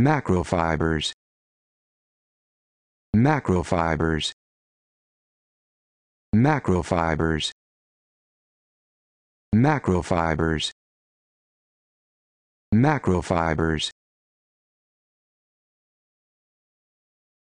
macrofibers macrofibers macrofibers macrofibers macrofibers